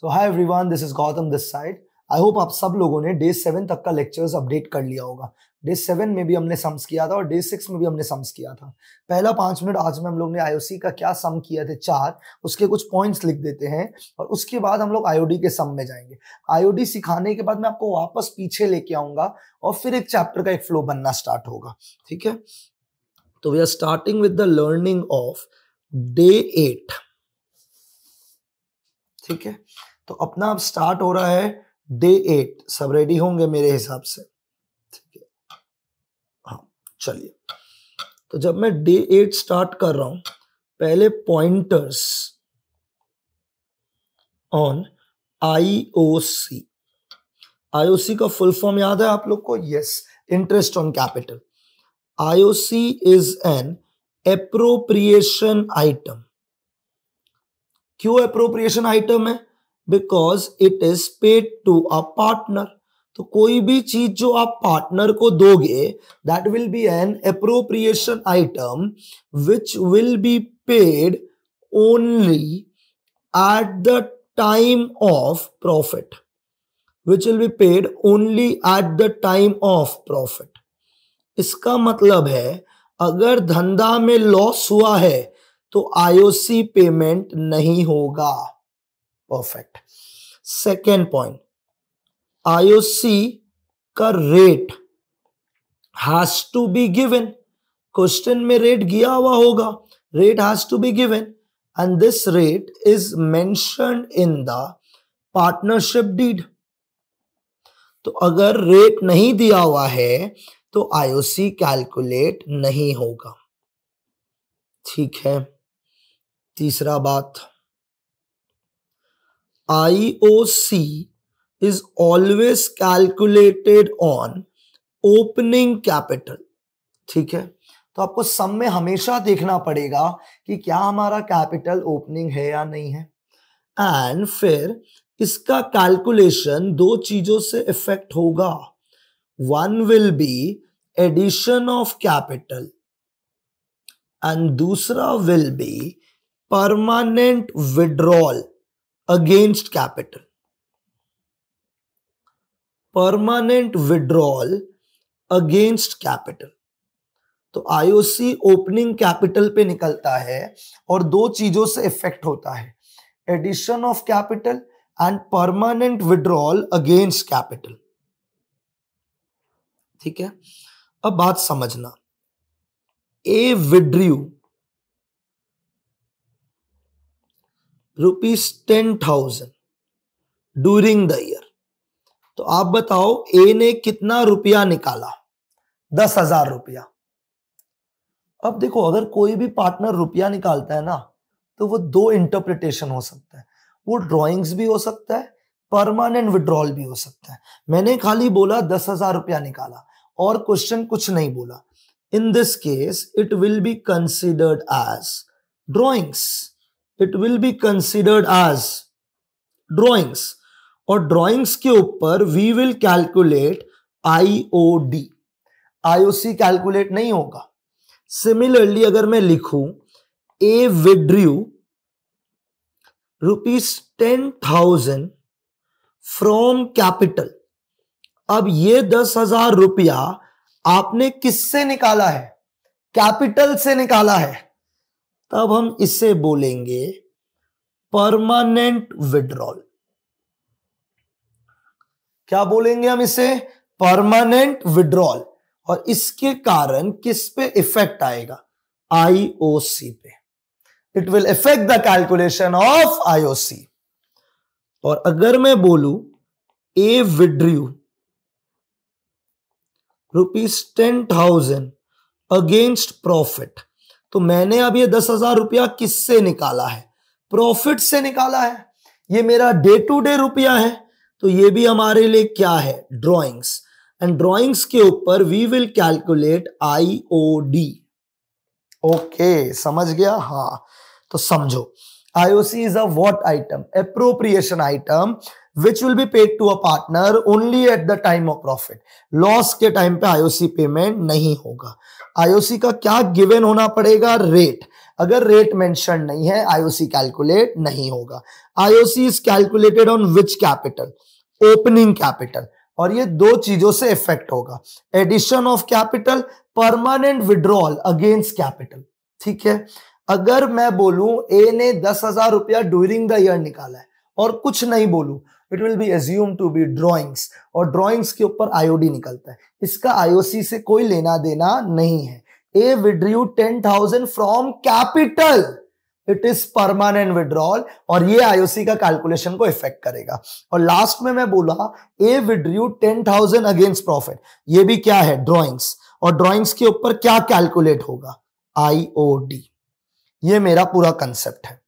so hi everyone this is Gautam this side I hope आप सब लोगों ने डे सेवन तक का लेक्चर्स अपडेट कर लिया होगा डे सेवन में भी हमने सम्स किया था और डे सिक्स में भी हमने सम्स किया था पहला पांच मिनट आज में हम लोग ने आईओसी का क्या सम किया थे चार उसके कुछ पॉइंट्स लिख देते हैं और उसके बाद हम लोग आईओडी के सम में जाएंगे आईओडी सिखाने के बाद मैं आपको वापस पीछे लेके आऊंगा और फिर एक चैप्टर का एक फ्लो बनना स्टार्ट होगा ठीक है तो we are starting with the learning of day eight ठीक है तो अपना अब स्टार्ट हो रहा है डे एट सब रेडी होंगे मेरे हिसाब से ठीक है हाँ चलिए तो जब मैं डे एट स्टार्ट कर रहा हूं पहले पॉइंटर्स ऑन आईओसी आईओसी का फुल फॉर्म याद है आप लोग को yes interest on capital IOC is an appropriation item क्यों अप्रोप्रिएशन आइटम है because it is paid to a partner तो कोई भी चीज जो आप पार्टनर को दोगे that will be an appropriation item which will be paid only at the time of profit which will be paid only at the time of profit इसका मतलब है अगर धंधा में लॉस हुआ है तो आईओसी पेमेंट नहीं होगा परफेक्ट सेकेंड पॉइंट आईओसी का rate has to be given question में रेट गया हुआ होगा rate has to be given and this rate is mention in the partnership deed तो अगर रेट नहीं दिया हुआ है तो आईओसी कैलकुलेट नहीं होगा ठीक है तीसरा बात I O C is always calculated on opening capital ठीक है तो आपको सम में हमेशा देखना पड़ेगा कि क्या हमारा कैपिटल ओपनिंग है या नहीं है एंड फिर इसका कैलकुलेशन दो चीजों से इफेक्ट होगा one will be addition of capital and दूसरा will be permanent withdrawal against capital permanent withdrawal against capital तो आईओसी ओपनिंग कैपिटल पे निकलता है और दो चीजों से इफेक्ट होता है addition of capital and permanent withdrawal against capital ठीक है अब बात समझना A withdrew rupees ten thousand during the year तो आप बताओ ए ने कितना रुपया निकाला दस हजार रुपया अब देखो अगर कोई भी पार्टनर रुपया निकालता है ना तो वो दो इंटरप्रिटेशन हो सकता है वो ड्रॉइंग्स भी हो सकता है परमानेंट विड्रॉल भी हो सकता है मैंने खाली बोला दस हजार रुपया निकाला और क्वेश्चन कुछ नहीं बोला in this case it will be considered as drawings it will be considered as drawings और ड्रॉइंग्स के ऊपर we will calculate IOD IOC calculate नहीं होगा सिमिलरली अगर मैं लिखूं A withdrew rupees ten thousand from capital अब ये दस हजार रुपया आपने किससे निकाला है कैपिटल से निकाला है तब हम इसे बोलेंगे परमानेंट विड्रॉल क्या बोलेंगे हम इसे परमानेंट विड्रॉल और इसके कारण किस पे इफेक्ट आएगा आईओसी पे it will effect the calculation of IOC और अगर मैं बोलू A withdrew rupees ten thousand against profit तो मैंने अब ये दस हजार रुपया किससे निकाला है प्रॉफिट से निकाला है ये मेरा डे टू डे रुपया है तो ये भी हमारे लिए क्या है ड्रॉइंग्स एंड ड्रॉइंग्स के ऊपर we will calculate I O D okay समझ गया हाँ तो समझो IOC is a what item appropriation item which will be paid to a partner only at the time of profit loss के time पे IOC payment नहीं होगा IOC का क्या गिवन होना पड़ेगा रेट अगर रेट मेंशन नहीं है आईओसी कैलकुलेट नहीं होगा IOC is calculated on which capital opening capital और ये दो चीजों से इफेक्ट होगा addition of capital permanent withdrawal against capital ठीक है अगर मैं बोलूं ए ने दस हजार रुपया ड्यूरिंग द ईयर निकाला है और कुछ नहीं बोलूं it will be assume to be drawings और ड्रॉइंग्स के ऊपर आईओडी निकलता है इसका आईओसी से कोई लेना देना नहीं है A withdrew ten thousand from capital it is permanent withdrawal और ये आईओसी का कैलकुलेशन को इफेक्ट करेगा और लास्ट में मैं बोला A withdrew ten thousand against profit ये भी क्या है ड्रॉइंग्स और ड्रॉइंग्स के ऊपर क्या कैलकुलेट होगा आईओडी ये मेरा पूरा कंसेप्ट है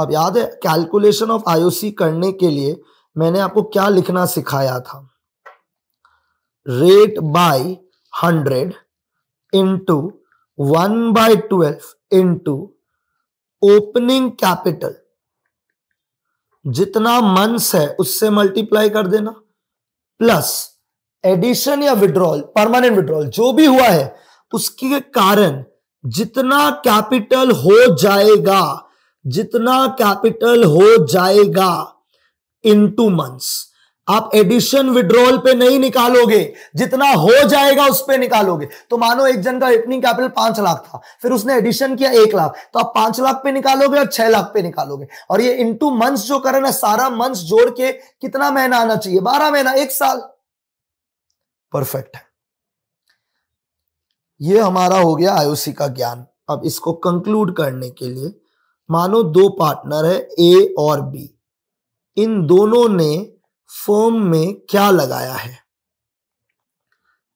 अब याद है कैलकुलेशन ऑफ आईओसी करने के लिए मैंने आपको क्या लिखना सिखाया था rate by hundred into one by twelve into opening capital जितना मंथ्स है उससे मल्टीप्लाई कर देना प्लस एडिशन या विड्रॉल परमानेंट विड्रॉल जो भी हुआ है उसके कारण जितना कैपिटल हो जाएगा जितना कैपिटल हो जाएगा इन टू मंथ्स आप एडिशन विड्रॉल पे नहीं निकालोगे जितना हो जाएगा उस पर निकालोगे तो मानो एक जन का ओपनिंग कैपिटल पांच लाख था फिर उसने एडिशन किया एक लाख तो आप पांच लाख पे निकालोगे और छह लाख पे निकालोगे और ये इनटू मंथ्स जो करे ना सारा मंथ्स जोड़ के कितना महीना आना चाहिए बारह महीना एक साल परफेक्ट है ये हमारा हो गया आयुषी का ज्ञान अब इसको कंक्लूड करने के लिए मानो दो पार्टनर है ए और बी इन दोनों ने फर्म में क्या लगाया है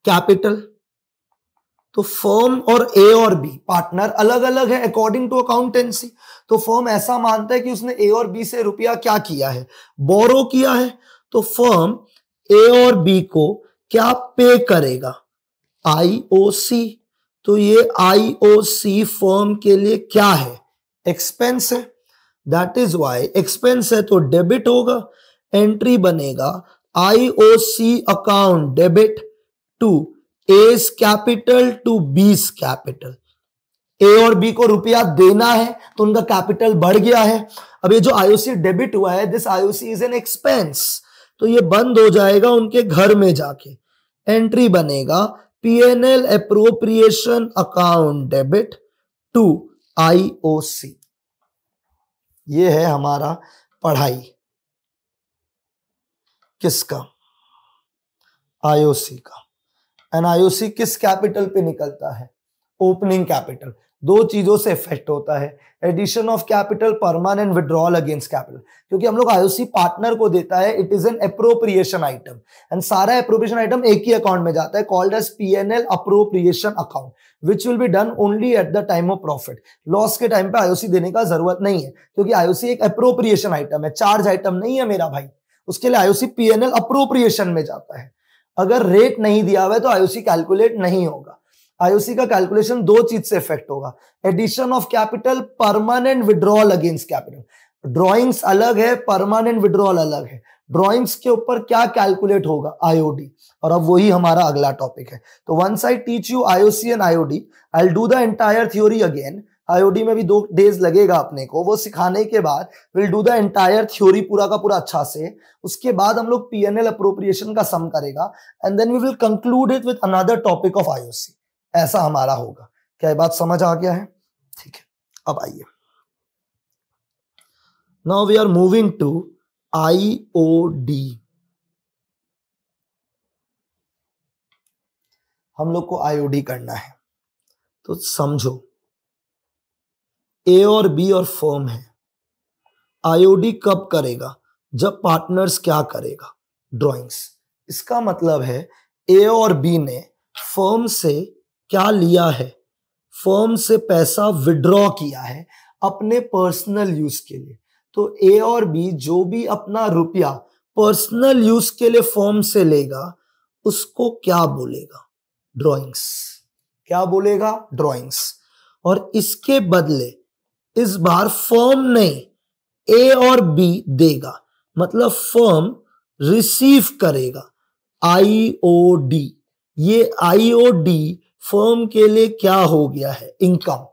कैपिटल तो फर्म और ए और बी पार्टनर अलग अलग है अकॉर्डिंग टू अकाउंटेंसी तो फर्म ऐसा मानता है कि उसने ए और बी से रुपया क्या किया है बोरो किया है तो फर्म ए और बी को क्या पे करेगा आईओसी तो ये आईओसी फर्म के लिए क्या है एक्सपेंस है दैट इज वाई एक्सपेंस है तो डेबिट होगा एंट्री बनेगा IOC account debit to A's capital to B's capital A और बी को रुपया देना है तो उनका कैपिटल बढ़ गया है अब ये जो आईओसी डेबिट हुआ है this IOC is an expense तो ये बंद हो जाएगा उनके घर में जाके एंट्री बनेगा PNL appropriation account debit to IOC ये है हमारा पढ़ाई किसका आईओसी का एन आईओसी किस कैपिटल पे निकलता है ओपनिंग कैपिटल दो चीजों से इफेक्ट होता है addition of capital permanent withdrawal against capital क्योंकि हम लोग आईओसी पार्टनर को देता है it is an appropriation item and सारा अप्रोप्रिएशन आइटम एक ही अकाउंट में जाता है called as L appropriation account which will be done only at the time of profit loss के टाइम पे आईओसी देने का जरूरत नहीं है क्योंकि आईओसी एक अप्रोप्रिएशन आइटम है चार्ज आइटम नहीं है मेरा भाई उसके लिए आईओसी पीएनएल अप्रोप्रिएशन में जाता है अगर रेट नहीं दिया हुआ है तो आईओसी कैलकुलेट नहीं होगा आईओसी का कैलकुलेशन दो चीज से इफेक्ट होगा addition of capital permanent withdrawal against capital drawings अलग है परमानेंट विड्रॉल अलग है ड्रॉइंग्स के ऊपर क्या कैलकुलेट होगा आईओडी और अब वही हमारा अगला टॉपिक है तो one side teach you IOC and IOD I do the entire theory again IOD में भी दो डेज लगेगा अपने को वो सिखाने के बाद will do the entire theory पूरा का पूरा अच्छा से उसके बाद हम लोग पीएनएल अप्रोप्रिएशन का सम करेगा and then we will conclude it with another topic of IOC ऐसा हमारा होगा क्या ये बात समझ आ गया है ठीक है अब आइए now we are moving to I O D हम लोग को आईओडी करना है तो समझो ए और बी और फर्म है आईओडी कब करेगा जब पार्टनर्स क्या करेगा ड्रॉइंग्स इसका मतलब है ए और बी ने फर्म से क्या लिया है फर्म से पैसा विड्रॉ किया है अपने पर्सनल यूज के लिए तो ए और बी जो भी अपना रुपया पर्सनल यूज के लिए फर्म से लेगा उसको क्या बोलेगा ड्राइंग्स क्या बोलेगा ड्राइंग्स और इसके बदले इस बार फर्म नहीं ए और बी देगा मतलब फर्म रिसीव करेगा आई ओ डी ये आई ओ डी फर्म के लिए क्या हो गया है इनकम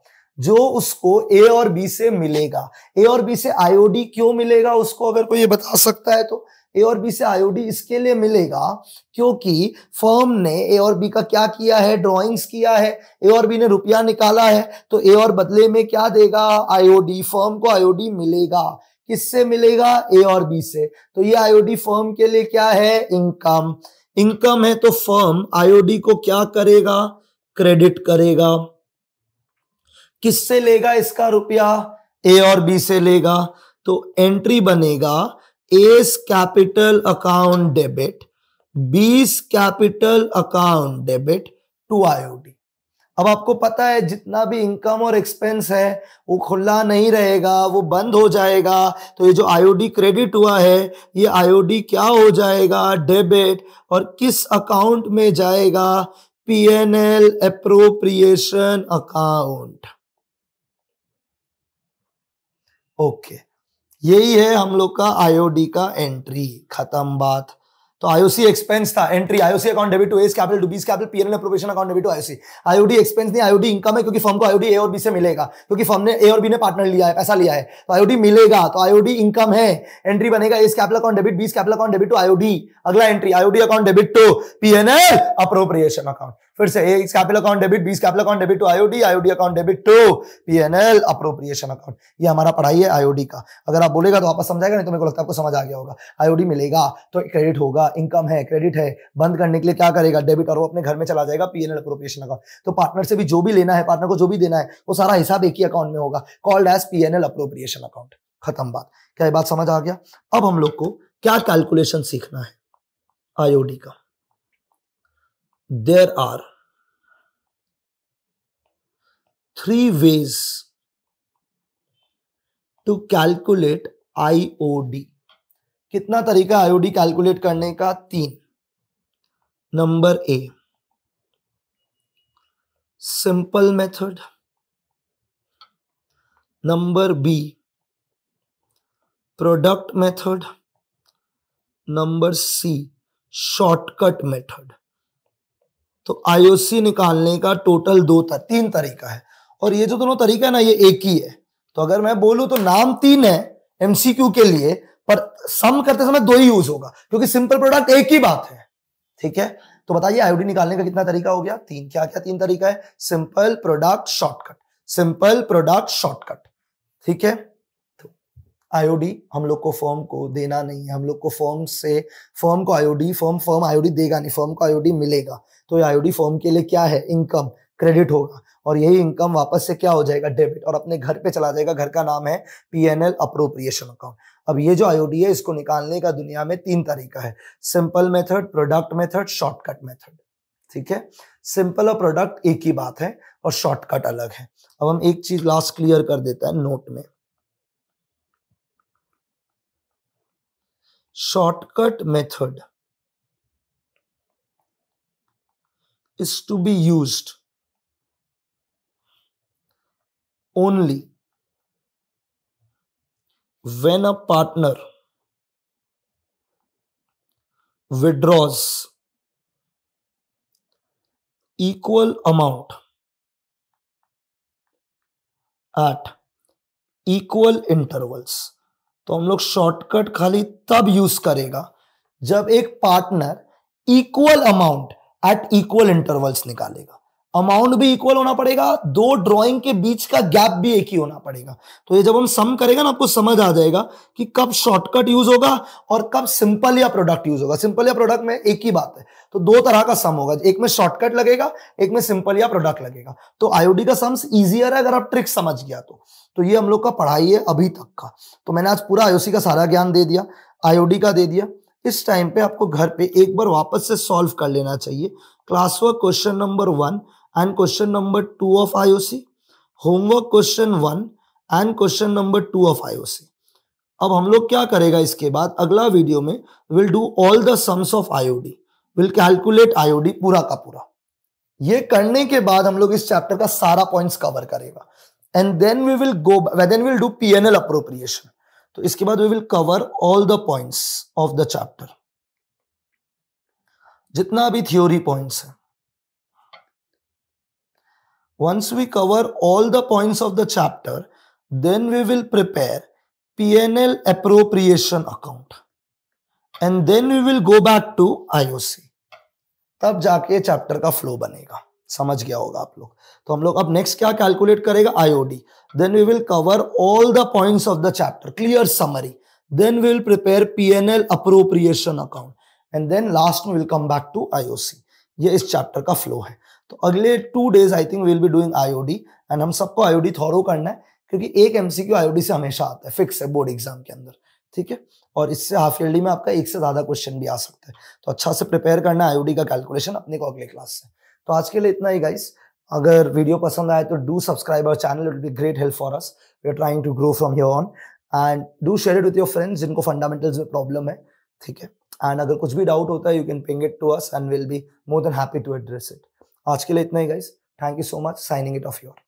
जो उसको ए और बी से मिलेगा ए और बी से आईओडी क्यों मिलेगा उसको अगर कोई ये बता सकता है तो ए और बी से आईओडी इसके लिए मिलेगा क्योंकि फर्म ने ए और बी का क्या किया है ड्राइंग्स किया है ए और बी ने रुपया निकाला है तो ए और बदले में क्या देगा आईओडी फर्म को आईओडी मिलेगा किससे मिलेगा ए और बी से तो ये आईओडी फर्म के लिए क्या है इनकम इनकम है तो फर्म आईओडी को क्या करेगा क्रेडिट करेगा किससे लेगा इसका रुपया ए और बी से लेगा तो एंट्री बनेगा A's capital account debit B's capital account debit to IOD अब आपको पता है जितना भी इनकम और एक्सपेंस है वो खुला नहीं रहेगा वो बंद हो जाएगा तो ये जो आईओडी क्रेडिट हुआ है ये आईओडी क्या हो जाएगा डेबिट और किस अकाउंट में जाएगा पीएनएल अप्रोप्रिएशन अकाउंट ओके यही है हम लोग का आईओडी का एंट्री खत्म बात तो आईओसी एक्सपेंस था entry IOC account debit to A's capital to B's capital PNL appropriation account debit to IOC IOD expense नहीं आईओडी इनकम है क्योंकि फर्म को आईओडी ए और बी से मिलेगा क्योंकि फर्म ने ए और बी ने पार्टनर लिया है पैसा लिया है तो आईओडी मिलेगा तो आईओडी इनकम है एंट्री बनेगा A's capital account debit B's capital account debit to IOD अगला entry IOD account debit to PNL appropriation account फिर से एक capital account debit B's capital account debit to IOD IOD account debit to PNL appropriation account ये हमारा पढ़ाई है IOD का अगर आप बोलेगा तो आपस समझाएगा नहीं तो मेरे को लगता है आपको समझ आ गया होगा आईओडी मिलेगा तो क्रेडिट होगा इनकम है क्रेडिट है बंद करने के लिए क्या करेगा डेबिट और वो अपने घर में चला जाएगा पीएनएल अप्रोप्रिएशन अकाउंट तो पार्टनर से भी जो भी लेना है पार्टनर को जो भी देना है वो सारा हिसाब एक ही अकाउंट में होगा called as PNL appropriation account खत्म बात क्या ये बात समझ आ गया अब हम लोग को क्या कैलकुलेशन सीखना है आईओडी का there are three ways to calculate IOD कितना तरीका आईओडी कैलकुलेट करने का तीन number A simple method number B product method number C shortcut method तो आईओसी निकालने का टोटल दो था तीन तरीका है और ये जो दोनों तरीका है ना ये एक ही है तो अगर मैं बोलूं तो नाम तीन है एमसीक्यू के लिए पर सम करते समय दो ही यूज होगा क्योंकि सिंपल प्रोडक्ट एक ही बात है ठीक है तो बताइए आईओडी निकालने का कितना तरीका हो गया तीन क्या क्या तीन तरीका है simple product shortcut simple product shortcut ठीक है आईओडी हम लोग को फॉर्म को देना नहीं है हम लोग को फॉर्म से फॉर्म को आईओडी फॉर्म फॉर्म आईओडी देगा नहीं फॉर्म को आईओडी मिलेगा तो ये आईओडी फॉर्म के लिए क्या है इनकम क्रेडिट होगा और यही इनकम वापस से क्या हो जाएगा डेबिट और अपने घर पे चला जाएगा घर का नाम है P N L appropriation account अब ये जो आईओडी है इसको निकालने का दुनिया में तीन तरीका है simple method product method shortcut method ठीक है सिंपल और प्रोडक्ट एक ही बात है और शॉर्टकट अलग है अब हम एक चीज लास्ट क्लियर कर देता है नोट में shortcut method is to be used only when a partner withdraws equal amount at equal intervals तो हम लोग शॉर्टकट खाली तब यूज करेगा जब एक partner equal amount at equal intervals निकालेगा अमाउंट भी इक्वल होना पड़ेगा दो ड्राइंग के बीच का गैप भी एक ही होना पड़ेगा तो ये जब हम सम करेगा ना आपको समझ आ जाएगा कि कब शॉर्टकट यूज होगा और कब सिंपल या प्रोडक्ट यूज होगा सिंपल या प्रोडक्ट में एक ही बात है तो दो तरह का सम होगा एक में शॉर्टकट लगेगा एक में सिंपल या प्रोडक्ट लगेगा तो आईओडी का सम्स इजियर है अगर आप ट्रिक समझ गया तो तो ये हम लोग का पढ़ाई है अभी तक का तो मैंने आज पूरा आईओसी का सारा ज्ञान दे दिया आईओडी का दे दिया इस टाइम पे आपको घर पे एक बार वापस से सॉल्व कर लेना चाहिए class work question number one and question number two of IOC homework question one and question number two of IOC अब हम लोग क्या करेगा इसके बाद अगला वीडियो में will do all the sums of IOD will calculate IOD पूरा का पूरा ये करने के बाद हम लोग इस चैप्टर का सारा पॉइंट्स कवर करेगा and then we will go then will do PNL appropriation तो इसके बाद we will cover all the points of the chapter जितना भी थ्योरी पॉइंट्स है once we cover all the points of the chapter then we will prepare PNL appropriation account and then we will go back to IOC तब जाके chapter का flow बनेगा समझ गया होगा आप लोग तो हम लोग अब नेक्स्ट क्या कैलकुलेट करेगा IOD then we will cover all the points of the chapter clear summary then we will prepare PNL appropriation account and then last will come back to IOC ये इस चैप्टर का flow है तो अगले two days I think will be doing IOD and हम सबको IOD thorough करना है क्योंकि एक एमसीक्यू आईओडी से हमेशा आता है फिक्स है बोर्ड एग्जाम के अंदर ठीक है और इससे हाफ ईयरली में आपका एक से ज्यादा क्वेश्चन भी आ सकता है तो अच्छा से प्रिपेयर करना है आईओडी का कैलकुलेशन अपने को अगले क्लास से तो आज के लिए इतना ही गाइस अगर वीडियो पसंद आए तो do subscribe our channel it be great help for us we are trying to grow from here on and do share it with your friends जिनको फंडामेंटल्स में प्रॉब्लम है ठीक है एंड अगर कुछ भी डाउट होता है you can ping it to us and will be more than happy to address it आज के लिए इतना ही guys thank you so much signing it off your